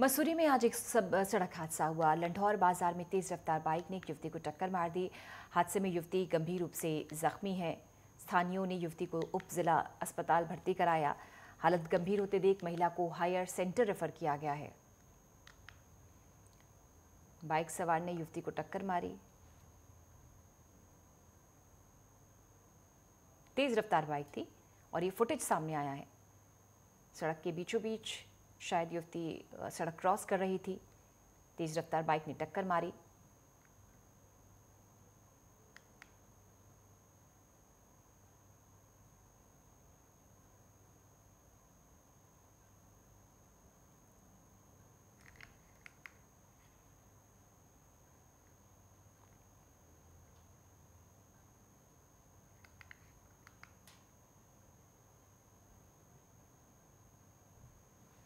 मसूरी में आज एक सब सड़क हादसा हुआ लंढौर बाजार में तेज रफ्तार बाइक ने एक युवती को टक्कर मार दी हादसे में युवती गंभीर रूप से जख्मी है स्थानियों ने युवती को उप जिला अस्पताल भर्ती कराया हालत गंभीर होते देख महिला को हायर सेंटर रेफर किया गया है बाइक सवार ने युवती को टक्कर मारी तेज रफ्तार बाइक थी और ये फुटेज सामने आया है सड़क के बीचों बीच शायद युवती सड़क क्रॉस कर रही थी तेज़ रफ्तार बाइक ने टक्कर मारी